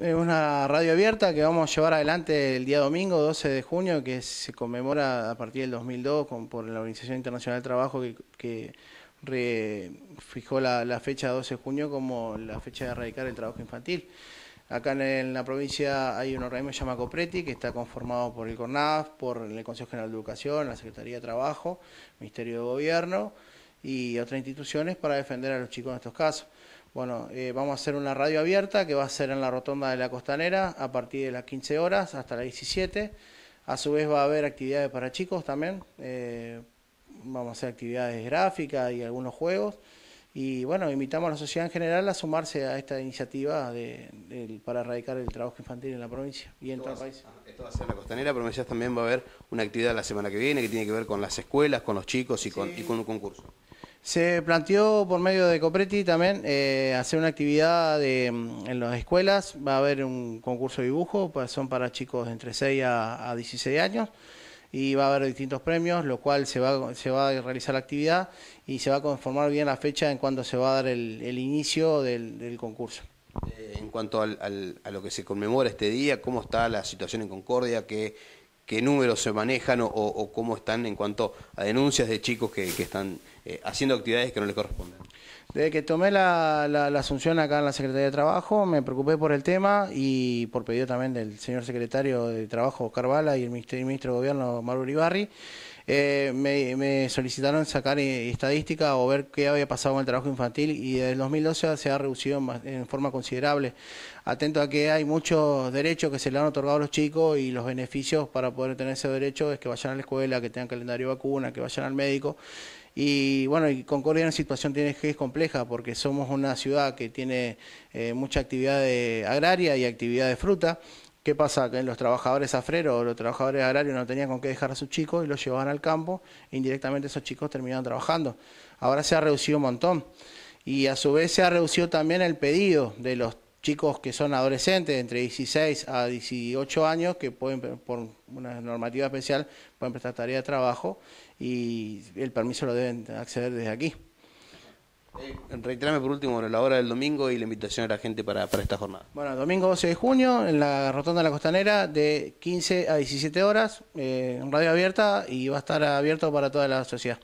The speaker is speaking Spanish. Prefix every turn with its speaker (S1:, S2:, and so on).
S1: Es una radio abierta que vamos a llevar adelante el día domingo, 12 de junio, que se conmemora a partir del 2002 con, por la Organización Internacional del Trabajo que, fijó la, fecha 12 de junio como la fecha de erradicar el trabajo infantil. Acá en, la provincia hay un organismo que se llama COPRETI, que está conformado por el CONAF, por el Consejo General de Educación, la Secretaría de Trabajo, Ministerio de Gobierno, y otras instituciones para defender a los chicos en estos casos. Bueno, eh, vamos a hacer una radio abierta que va a ser en la rotonda de la costanera a partir de las 15 horas hasta las 17. A su vez va a haber actividades para chicos también. Eh, vamos a hacer actividades gráficas y algunos juegos. Y bueno, invitamos a la sociedad en general a sumarse a esta iniciativa de, para erradicar el trabajo infantil en la provincia y en todo el país.
S2: Esto va a ser la costanera, pero me también va a haber una actividad la semana que viene que tiene que ver con las escuelas, con los chicos y con un concurso.
S1: Se planteó por medio de Copreti también eh, hacer una actividad mm, en las escuelas, va a haber un concurso de dibujo, pues, son para chicos de entre 6 a, 16 años y va a haber distintos premios, lo cual se va, se va a realizar la actividad y se va a conformar bien la fecha en cuando se va a dar el, inicio del, concurso.
S2: Eh, en cuanto al, a lo que se conmemora este día, ¿cómo está la situación en Concordia? que qué números se manejan o, cómo están en cuanto a denuncias de chicos que, están eh, haciendo actividades que no les corresponden.
S1: Desde que tomé la, la, asunción acá en la Secretaría de Trabajo, me preocupé por el tema y por pedido también del señor secretario de Trabajo, Oscar Carvala, y el ministro, de Gobierno, Mauro Barri, eh, me, solicitaron sacar eh, estadística o ver qué había pasado con el trabajo infantil y desde el 2012 se ha reducido en, forma considerable. Atento a que hay muchos derechos que se le han otorgado a los chicos y los beneficios para poder tener ese derecho es que vayan a la escuela, que tengan calendario de vacuna, que vayan al médico y bueno, y Concordia en situación tiene que es compleja porque somos una ciudad que tiene eh, mucha actividad agraria y actividad de fruta. ¿Qué pasa? Que los trabajadores afreros o los trabajadores agrarios no tenían con qué dejar a sus chicos y los llevaban al campo. E indirectamente esos chicos terminaban trabajando. Ahora se ha reducido un montón. Y a su vez se ha reducido también el pedido de los chicos que son adolescentes, entre 16 a 18 años, que pueden, por una normativa especial, pueden prestar tarea de trabajo y el permiso lo deben acceder desde aquí.
S2: Eh, reiterame por último la hora del domingo y la invitación a la gente para, esta jornada.
S1: Bueno, domingo 12 de junio en la Rotonda de la Costanera de 15 a 17 horas, eh, en radio abierta y va a estar abierto para toda la sociedad.